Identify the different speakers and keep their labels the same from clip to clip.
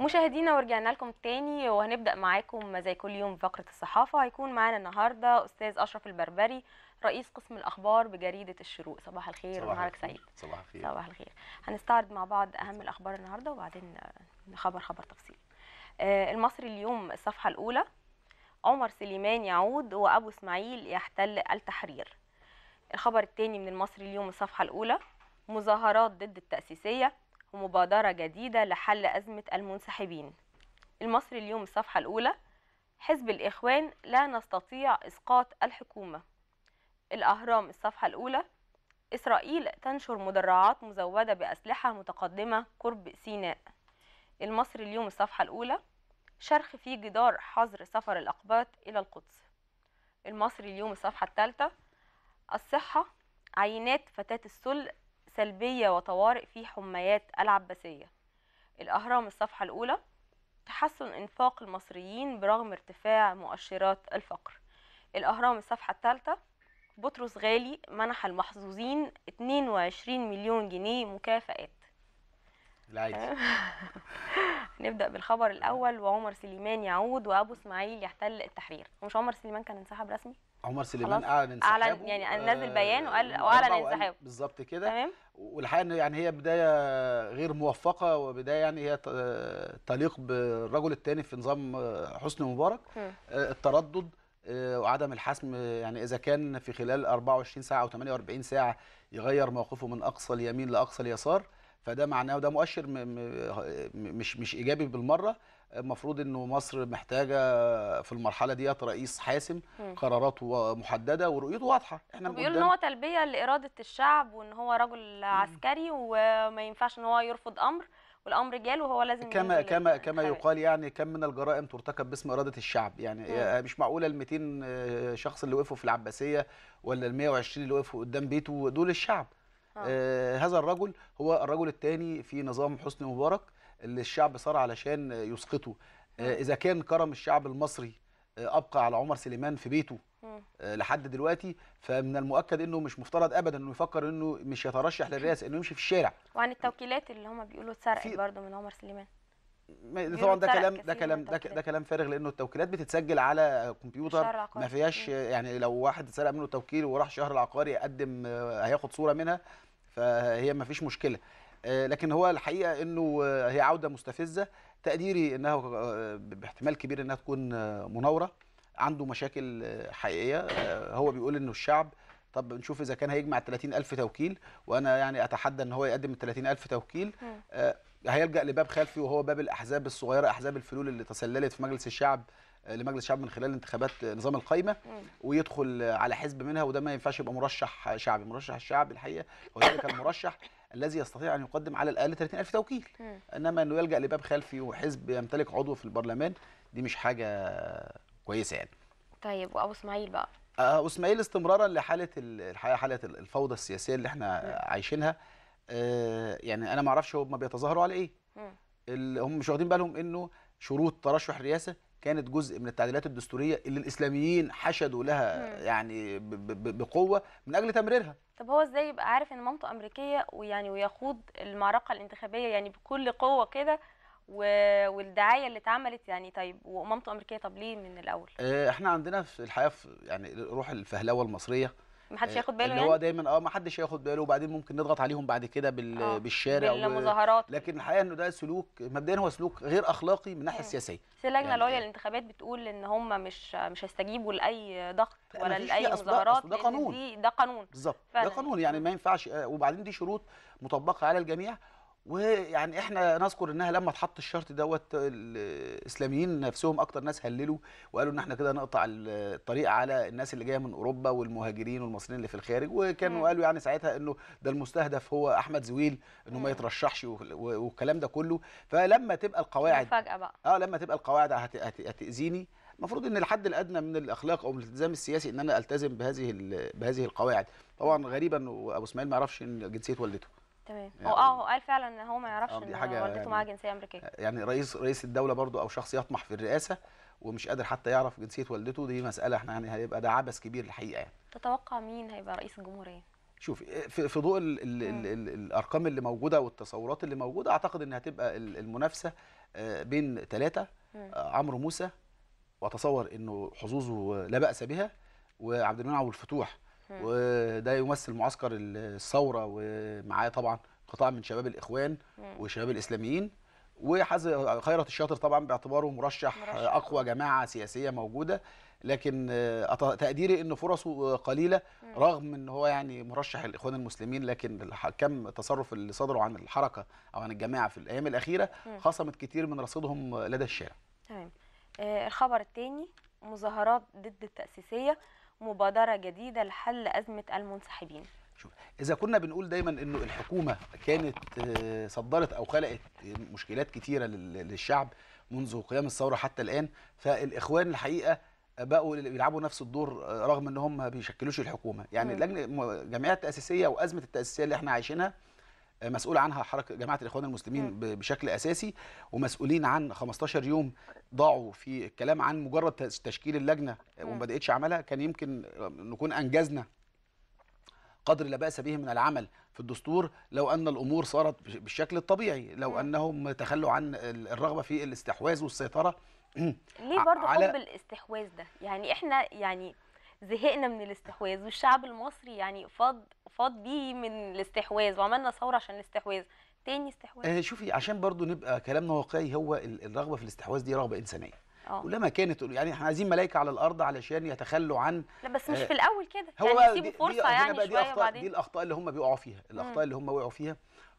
Speaker 1: مشاهدينا ورجعنا لكم تاني وهنبدا معاكم زي كل يوم فقره الصحافه هيكون معانا النهارده استاذ اشرف البربري رئيس قسم الاخبار بجريده الشروق صباح الخير ومعاك سعيد صباح الخير صباح الخير هنستعرض مع بعض اهم الاخبار النهارده وبعدين آه، خبر خبر تفصيل آه، المصري اليوم الصفحه الاولى عمر سليمان يعود وابو اسماعيل يحتل التحرير الخبر الثاني من المصري اليوم الصفحه الاولى مظاهرات ضد التاسيسيه ومبادرة جديدة لحل أزمة المنسحبين المصري اليوم الصفحة الأولى حزب الإخوان لا نستطيع إسقاط الحكومة الأهرام الصفحة الأولى إسرائيل تنشر مدرعات مزودة بأسلحة متقدمة قرب سيناء المصري اليوم الصفحة الأولى شرخ في جدار حظر سفر الأقباط إلى القدس المصري اليوم الصفحة الثالثة الصحة عينات فتاة السل سلبية وطوارئ في حميات العباسية الأهرام الصفحة الأولى تحسن إنفاق المصريين برغم ارتفاع مؤشرات الفقر الأهرام الصفحة الثالثة بطرس غالي منح المحظوظين 22 مليون جنيه مكافآت نبدأ بالخبر الأول وعمر سليمان يعود وأبو إسماعيل يحتل التحرير ومش عمر سليمان كان انسحب رسمي؟
Speaker 2: عمر سليمان اعلن انسحابه اعلن يعني نزل بيان آه، وقال واعلن انسحابه بالظبط كده تمام والحقيقه انه يعني هي بدايه غير موفقه وبدايه يعني هي تليق بالرجل الثاني في نظام آه، حسني مبارك م. آه، التردد وعدم الحسم يعني اذا كان في خلال 24 ساعه او 48 ساعه يغير موقفه من اقصى اليمين لاقصى اليسار فده معناه وده مؤشر مش مش ايجابي بالمره المفروض انه مصر محتاجه في المرحله ديت رئيس حاسم قراراته محدده ورؤيته واضحه احنا بيقول ان هو
Speaker 1: تلبيه لاراده الشعب وان هو رجل عسكري وما ينفعش ان هو يرفض امر والامر جال وهو لازم كما كما كما يقال
Speaker 2: يعني كم من الجرائم ترتكب باسم اراده الشعب يعني مم. آه، مش معقوله ال 200 آه، شخص اللي وقفوا في العباسيه ولا ال 120 اللي وقفوا قدام بيته دول الشعب آه. آه هذا الرجل هو الرجل الثاني في نظام حسني مبارك اللي الشعب صار علشان يسقطه آه، اذا كان كرم الشعب المصري آه، ابقى على عمر سليمان في بيته آه، لحد دلوقتي فمن المؤكد انه مش مفترض ابدا انه يفكر انه مش يترشح للرئاسه انه يمشي في الشارع
Speaker 1: وعن التوكيلات اللي هم بيقولوا اتسرقت برضه من عمر سليمان
Speaker 2: طبعا ده كلام ده كلام ده, ده كلام فارغ لانه التوكيلات بتتسجل على كمبيوتر ما فيهاش يعني لو واحد اتسرق منه توكيل وراح شهر العقاري يقدم هياخد صوره منها فهي ما فيش مشكله آه، لكن هو الحقيقه انه آه، هي عوده مستفزه تقديري انها آه، باحتمال كبير انها تكون مناوره عنده مشاكل حقيقيه هو بيقول انه الشعب طب نشوف اذا كان هيجمع 30000 توكيل وانا يعني اتحدى ان هو يقدم 30000 توكيل هيلجا لباب خلفي وهو باب الاحزاب الصغيره احزاب الفلول اللي تسللت في مجلس الشعب لمجلس الشعب من خلال انتخابات نظام القايمه ويدخل على حزب منها وده ما ينفعش يبقى مرشح شعبي مرشح الشعب الحقيقه هو ذلك المرشح الذي يستطيع ان يقدم على الاقل 30000 توكيل انما انه يلجا لباب خلفي وحزب يمتلك عضو في البرلمان دي مش حاجه كويسه يعني
Speaker 1: طيب وابو اسماعيل بقى
Speaker 2: آه، ابو اسماعيل استمرارا لحاله الحقيقه حاله الفوضى السياسيه اللي احنا م. عايشينها آه، يعني انا ما اعرفش هم بيتظاهروا على ايه هم مش واخدين بالهم انه شروط ترشح الرئاسه كانت جزء من التعديلات الدستوريه اللي الاسلاميين حشدوا لها م. يعني بقوه من اجل تمريرها
Speaker 1: طب هو ازاي يبقى عارف ان مامته امريكيه ويعني ويخوض المعركه الانتخابيه يعني بكل قوه كده و... والدعايه اللي اتعملت يعني طيب ومامته امريكيه طب ليه من
Speaker 2: الاول؟ آه، احنا عندنا في الحقيقه في يعني روح الفهلوه المصريه محدش آه، ياخد باله اللي يعني هو دايما اه محدش ياخد باله وبعدين ممكن نضغط عليهم بعد كده بال... آه، بالشارع بالمظاهرات و... لكن الحقيقه انه ده سلوك مبدئيا هو سلوك غير اخلاقي من الناحيه السياسيه
Speaker 1: اللجنه يعني العليا يعني للانتخابات بتقول ان هم مش مش هيستجيبوا لاي ضغط ولا لاي مظاهرات ده قانون ده قانون بالظبط ده قانون
Speaker 2: يعني ما ينفعش آه، وبعدين دي شروط مطبقه على الجميع ويعني احنا نذكر انها لما اتحط الشرط دوت الاسلاميين نفسهم اكتر ناس هللوا وقالوا ان احنا كده نقطع الطريق على الناس اللي جايه من اوروبا والمهاجرين والمصريين اللي في الخارج وكانوا قالوا يعني ساعتها انه ده المستهدف هو احمد زويل انه ما يترشحش والكلام ده كله فلما تبقى القواعد يعني بقى اه لما تبقى القواعد هتاذيني المفروض ان الحد الادنى من الاخلاق او من الالتزام السياسي ان انا التزم بهذه بهذه القواعد طبعا غريبا وابو اسماعيل ما يعرفش ان جنسيه والدته
Speaker 1: تمام يعني اه هو قال فعلا ان هو ما يعرفش آه، ان حاجة والدته يعني معاها جنسيه امريكيه
Speaker 2: يعني رئيس رئيس الدوله برضو او شخص يطمح في الرئاسه ومش قادر حتى يعرف جنسيه والدته دي مساله احنا يعني هيبقى ده عبث كبير الحقيقه يعني
Speaker 1: تتوقع مين هيبقى رئيس الجمهوريه
Speaker 2: شوف في ضوء الارقام اللي موجوده والتصورات اللي موجوده اعتقد ان هتبقى المنافسه آه، بين ثلاثه آه، عمرو موسى واتصور انه حظوظه لا باس بها وعبد المنعم عبد الفتوح وده يمثل معسكر الثوره ومعاه طبعا قطاع من شباب الاخوان وشباب الاسلاميين وحازم خيرت الشاطر طبعا باعتباره مرشح, مرشح اقوى جماعه سياسيه موجوده لكن آه، تقديري ان فرصه آه، قليله رغم ان هو يعني مرشح الاخوان المسلمين لكن كم تصرف اللي صدره عن الحركه او عن الجماعه في الايام الاخيره خصمت كتير من رصيدهم لدى الشارع.
Speaker 1: تمام. آه، الخبر الثاني مظاهرات ضد التاسيسيه مبادرة جديدة لحل أزمة المنسحبين
Speaker 2: شوف اذا كنا بنقول دايما انه الحكومه كانت آه، صدرت او خلقت مشكلات كتيره للشعب منذ قيام الثوره حتى الان فالاخوان الحقيقه بقوا بيلعبوا نفس الدور آه، رغم ان هم ما بيشكلوش الحكومه يعني اللجنه جمعيه التاسيسيه وازمه التاسيسيه اللي احنا عايشينها مسؤول عنها حركه جماعه الاخوان المسلمين بشكل اساسي ومسؤولين عن 15 يوم ضاعوا في الكلام عن مجرد تشكيل اللجنه وما بداتش عملها كان يمكن نكون انجزنا قدر لا باس به من العمل في الدستور لو ان الامور صارت بالشكل الطبيعي لو انهم تخلوا عن الرغبه في الاستحواذ والسيطره
Speaker 1: ليه برضه حب الاستحواذ ده يعني احنا يعني زهقنا من الاستحواذ والشعب المصري يعني فاض فاض بيه من الاستحواذ وعملنا ثوره عشان الاستحواذ تاني استحواذ آه
Speaker 2: شوفي عشان برضو نبقى كلامنا واقعي هو الرغبه في الاستحواذ دي رغبه انسانيه كلما آه. كانت يعني احنا عايزين ملائكه على الارض علشان يتخلوا عن لا بس مش آه في الاول
Speaker 1: كده هو يعني يسيبوا فرصه آه، دي يعني بقى دي شويه أخطاء وبعدين دي الاخطاء
Speaker 2: اللي هم بيقعوا فيها الاخطاء اللي هم وقعوا فيها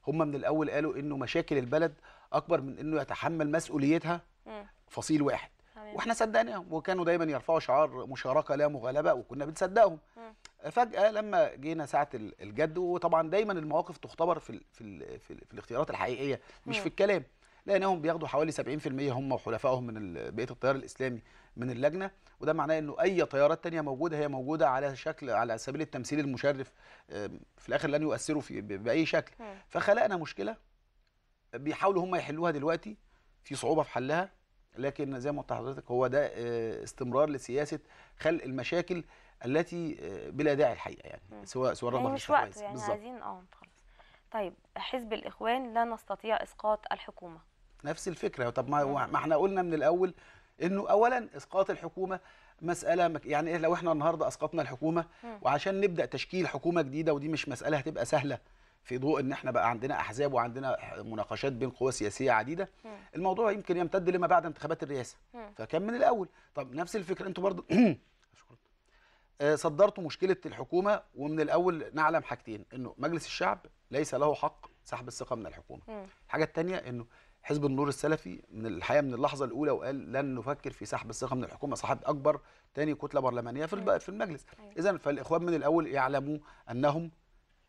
Speaker 2: هم من الاول قالوا انه مشاكل البلد اكبر من انه يتحمل مسؤوليتها فصيل واحد تمام. واحنا صدقناهم وكانوا دايما يرفعوا شعار مشاركه لا مغالبه وكنا بنصدقهم فجاه لما جينا ساعه الجد وطبعا دايما المواقف تختبر في الـ في الـ في, الـ في الاختيارات الحقيقيه مش م. في الكلام لقيناهم بياخدوا حوالي 70% هم وحلفائهم من بقيه التيار الاسلامي من اللجنه وده معناه انه اي تيارات ثانيه موجوده هي موجوده على شكل على سبيل التمثيل المشرف في الاخر لن يؤثروا في باي شكل فخلقنا مشكله بيحاولوا هم يحلوها دلوقتي في صعوبه في حلها لكن زي ما قلت لحضرتك هو ده آه، استمرار لسياسه خلق المشاكل التي آه، بلا داعي الحقيقه يعني سواء سواء الرغبه يعني مش وقت يعني بالزبط. عايزين
Speaker 1: اه خلاص طيب حزب الاخوان لا نستطيع اسقاط الحكومه
Speaker 2: نفس الفكره طب ما ما احنا قلنا من الاول انه اولا اسقاط الحكومه مساله مك... يعني لو احنا النهارده اسقطنا الحكومه مم. وعشان نبدا تشكيل حكومه جديده ودي مش مساله هتبقى سهله في ضوء ان احنا بقى عندنا احزاب وعندنا مناقشات بين قوى سياسيه عديده م. الموضوع يمكن يمتد لما بعد انتخابات الرئاسه م. فكان من الاول طب نفس الفكره انتوا برضه آه، صدرتوا مشكله الحكومه ومن الاول نعلم حاجتين انه مجلس الشعب ليس له حق سحب الثقه من الحكومه م. الحاجه الثانيه انه حزب النور السلفي من الحقيقه من اللحظه الاولى وقال لن نفكر في سحب الثقه من الحكومه صاحب اكبر ثاني كتله برلمانيه في في المجلس أيوة. اذا فالاخوان من الاول يعلموا انهم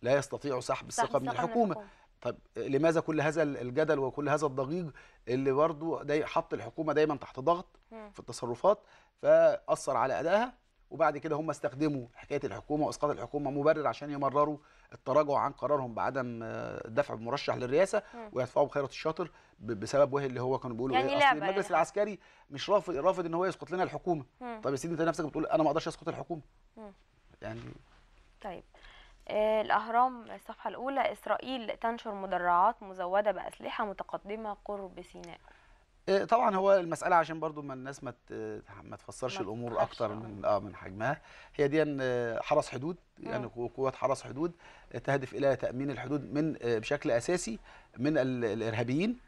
Speaker 2: لا يستطيع سحب الثقه من الحكومه طب لماذا كل هذا الجدل وكل هذا الضجيج اللي برضه داي حط الحكومه دايما تحت ضغط في التصرفات فاثر على ادائها وبعد كده هم استخدموا حكايه الحكومه واسقاط الحكومه مبرر عشان يمرروا التراجع عن قرارهم بعدم الدفع آه، بمرشح للرئاسه ويدفعوا بخيره الشاطر بسبب وهي اللي هو كانوا بيقولوا يعني ايه اصل المجلس يعني العسكري مش رافض رافض ان هو يسقط لنا الحكومه طب يا سيدي انت نفسك بتقول انا ما اقدرش اسقط الحكومه يعني
Speaker 1: طيب آه، الأهرام الصفحة الأولى إسرائيل تنشر مدرعات مزودة بأسلحة متقدمة قرب سيناء
Speaker 2: آه، طبعا هو المساله عشان برضو ما الناس ما ما تفسرش الامور اكتر آه. من اه من حجمها هي دي حرس حدود يعني قوات حرس حدود تهدف الى تامين الحدود من بشكل اساسي من الارهابيين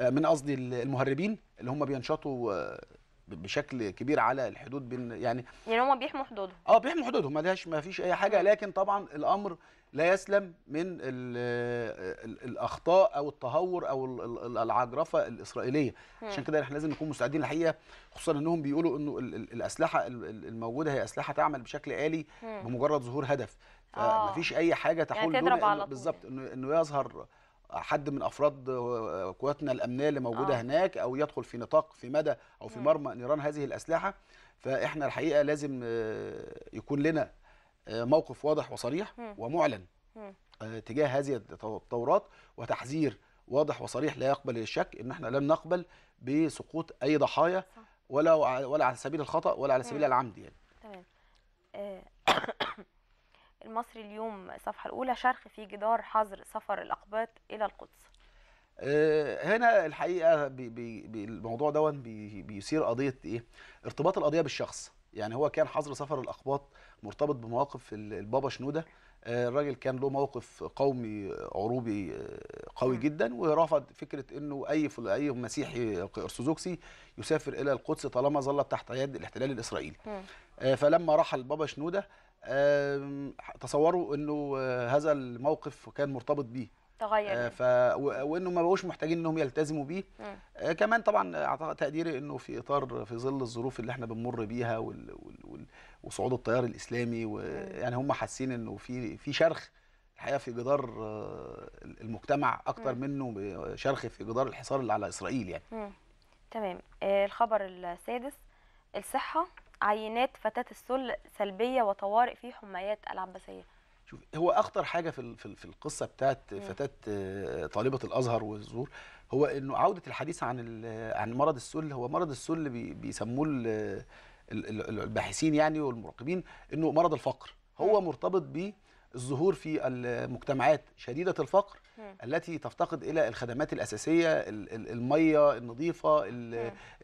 Speaker 2: من قصدي المهربين اللي هم بينشطوا بشكل كبير على الحدود بين يعني
Speaker 1: يعني هم بيحموا حدودهم
Speaker 2: اه بيحموا حدودهم ملهاش ما فيش اي حاجه لكن طبعا الامر لا يسلم من الاخطاء او التهور او العجرفه الاسرائيليه م. عشان كده احنا لازم نكون مستعدين الحقيقه خصوصا انهم بيقولوا انه الاسلحه الموجوده هي اسلحه تعمل بشكل الي م. بمجرد ظهور هدف
Speaker 1: فمفيش
Speaker 2: آه. اي حاجه تحول يعني بالظبط انه انه يظهر حد من افراد قواتنا آه، الامنيه اللي موجوده آه. هناك او يدخل في نطاق في مدى او في مرمى نيران هذه الاسلحه فاحنا الحقيقه لازم آه، يكون لنا آه، موقف واضح وصريح ومعلن تجاه هذه التطورات وتحذير واضح وصريح لا يقبل الشك ان احنا لن نقبل بسقوط اي ضحايا ولا ولا على سبيل الخطا ولا على سبيل العمد يعني
Speaker 1: تمام المصري اليوم الصفحة الأولى شرخ في جدار حظر سفر الأقباط إلى القدس
Speaker 2: آه، هنا الحقيقة بي بي الموضوع دون بي بيثير قضية إيه؟ ارتباط القضية بالشخص يعني هو كان حظر سفر الأقباط مرتبط بمواقف البابا شنودة آه، الراجل كان له موقف قومي عروبي آه، قوي جدا ورفض فكره انه اي اي مسيحي ارثوذكسي يسافر الى القدس طالما ظل تحت يد الاحتلال الاسرائيلي. آه، فلما رحل بابا شنوده تصوروا انه آه، هذا الموقف كان مرتبط بيه تغير آه، ف... وانه ما بقوش محتاجين انهم يلتزموا بيه آه كمان طبعا تقديري انه في اطار في ظل الظروف اللي احنا بنمر بيها وال... وال... وصعود التيار الاسلامي يعني هم حاسين انه في في شرخ الحقيقه في جدار المجتمع اكتر م. منه شرخ في جدار الحصار اللي على اسرائيل يعني
Speaker 1: م. تمام الخبر السادس الصحه عينات فتاه السل سلبيه وطوارئ في حمايات العباسيه
Speaker 2: شوف هو اخطر حاجه في في القصه بتاعت فتاه آه، طالبه الازهر والزور هو انه عوده الحديث عن عن مرض السل هو مرض السل بيسموه الباحثين يعني والمراقبين انه مرض الفقر هو مرتبط ب الظهور في المجتمعات شديدة الفقر التي تفتقد إلى الخدمات الأساسية المية النظيفة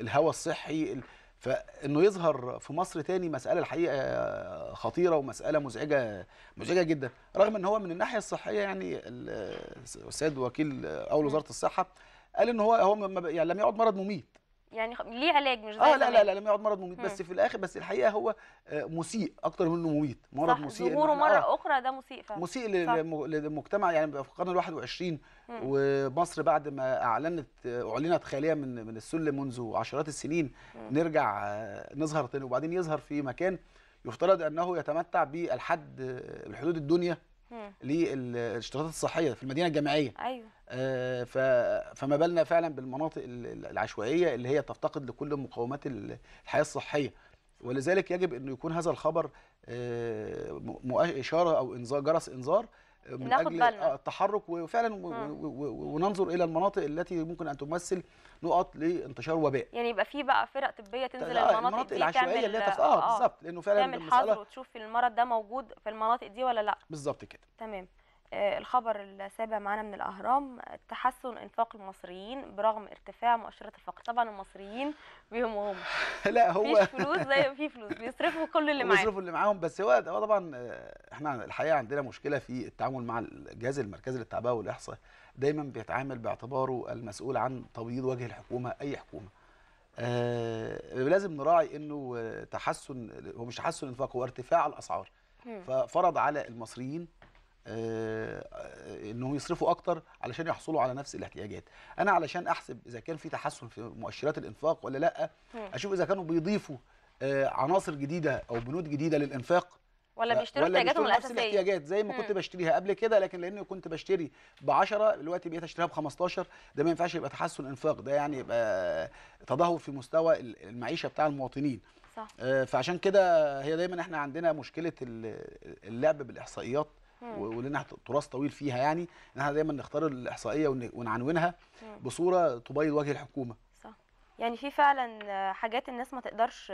Speaker 2: الهواء الصحي فانه يظهر في مصر تاني مساله الحقيقه خطيره ومساله مزعجه مزعجه جدا رغم ان هو من الناحيه الصحيه يعني السيد وكيل اول وزاره الصحه قال ان هو هو يعني لم يعد مرض مميت
Speaker 1: يعني ليه علاج مش زي اه لا لا لا لما
Speaker 2: يقعد مرض مميت بس في الاخر بس الحقيقه هو آه، مسيء اكتر منه مميت مرض صح مسيء ظهوره مره آه
Speaker 1: اخرى ده مسيء فعلا مسيء
Speaker 2: للمجتمع يعني في القرن ال21 ومصر بعد ما اعلنت آه، اعلنت خاليه من من السلم منذ عشرات السنين مم. نرجع آه، نظهر تاني وبعدين يظهر في مكان يفترض انه يتمتع بالحد الحدود الدنيا للاشتراطات الصحيه في المدينه الجامعيه ايوه آه فما بالنا فعلا بالمناطق العشوائيه اللي هي تفتقد لكل مقومات الحياه الصحيه ولذلك يجب انه يكون هذا الخبر آه اشاره او انذار جرس انذار من اجل بالنا. آه، التحرك وفعلا وننظر الى المناطق التي ممكن ان تمثل نقط لانتشار وباء
Speaker 1: يعني يبقى في بقى فرق طبيه تنزل المناطق, المناطق العشوائيه اللي هي آه،, آه،, اه بالظبط لانه فعلا تعمل حظر وتشوف المرض ده موجود في المناطق دي ولا لا بالظبط كده تمام الخبر السابع معانا من الاهرام تحسن انفاق المصريين برغم ارتفاع مؤشرات الفقر طبعا المصريين بيهم وهم
Speaker 2: لا هو في فلوس زي
Speaker 1: في فلوس بيصرفوا كل اللي معاهم بيصرفوا
Speaker 2: اللي معاهم بس هو طبعا آه، احنا الحقيقه عندنا مشكله في التعامل مع الجهاز المركزي للتعبئه والاحصاء دايما بيتعامل باعتباره المسؤول عن تبييض وجه الحكومه اي حكومه آه لازم نراعي انه تحسن هو مش تحسن انفاق هو ارتفاع الاسعار ففرض على المصريين آه، آه، انهم يصرفوا اكتر علشان يحصلوا على نفس الاحتياجات انا علشان احسب اذا كان في تحسن في مؤشرات الانفاق ولا لا اشوف اذا كانوا بيضيفوا آه، عناصر جديده او بنود جديده للانفاق
Speaker 1: ولا بيشتروا احتياجاتهم الاساسيه نفس الاحتياجات زي ما مم. كنت
Speaker 2: بشتريها قبل كده لكن لاني كنت بشتري ب 10 دلوقتي بقيت اشتريها ب 15 ده ما ينفعش يبقى تحسن انفاق ده يعني يبقى تدهور في مستوى المعيشه بتاع المواطنين صح. فعشان كده هي دايما احنا عندنا مشكله اللعب بالاحصائيات ولنا تراث طويل فيها يعني ان احنا دايما نختار الاحصائيه ونعنونها بصوره تبيض وجه الحكومه
Speaker 1: صح يعني في فعلا حاجات الناس ما تقدرش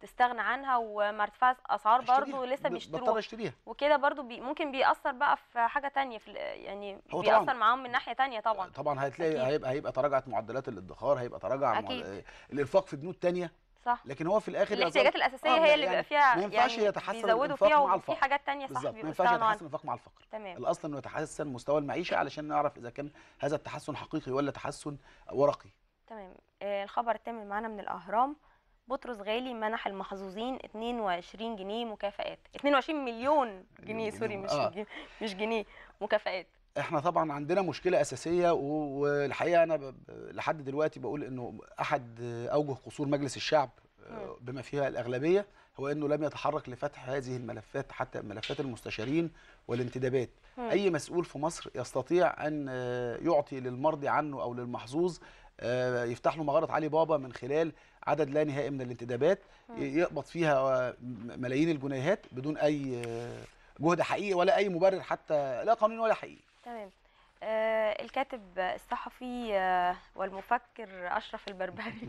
Speaker 1: تستغنى عنها وما ارتفعت اسعار برضه لسه بيشتروها اشتريها وكده برضه بي ممكن بيأثر بقى في حاجه ثانيه في يعني بيأثر معاهم من ناحيه ثانيه طبعا طبعا هتلاقي هيبقى
Speaker 2: هيبقى تراجعت معدلات الادخار هيبقى تراجع مع... الانفاق في بنود ثانيه صح لكن هو في الاخر الاحتياجات الاساسيه آه هي اللي يعني بيبقى فيها ما ينفعش يعني يتحسن الانفاق فيها مع الفقر في حاجات ثانيه صح ما ينفعش يتحسن الانفاق مع الفقر تمام الاصل انه يتحسن مستوى المعيشه علشان نعرف اذا كان هذا التحسن حقيقي ولا تحسن ورقي
Speaker 1: تمام آه الخبر الثامن معانا من الاهرام بطرس غالي منح المحظوظين 22 جنيه مكافئات 22 مليون جنيه سوري مش آه. مش جنيه مكافئات
Speaker 2: احنا طبعا عندنا مشكله اساسيه والحقيقه انا لحد دلوقتي بقول انه احد اوجه قصور مجلس الشعب آه، بما فيها الاغلبيه هو انه لم يتحرك لفتح هذه الملفات حتى ملفات المستشارين والانتدابات اي مسؤول في مصر يستطيع ان آه، يعطي للمرضي عنه او للمحظوظ آه، يفتح له مغاره علي بابا من خلال عدد لا نهائي من الانتدابات يقبض فيها ملايين الجنيهات بدون اي جهد حقيقي ولا اي مبرر حتى لا قانوني ولا حقيقي
Speaker 1: تمام آه الكاتب الصحفي آه والمفكر اشرف البربري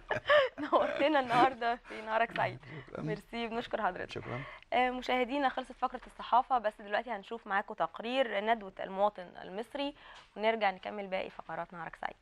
Speaker 1: نورتنا النهارده في نهارك سعيد ميرسي بنشكر حضرتك شكرا آه مشاهدينا خلصت فقره الصحافه بس دلوقتي هنشوف معاكم تقرير ندوه المواطن المصري ونرجع نكمل باقي فقرات نهارك سعيد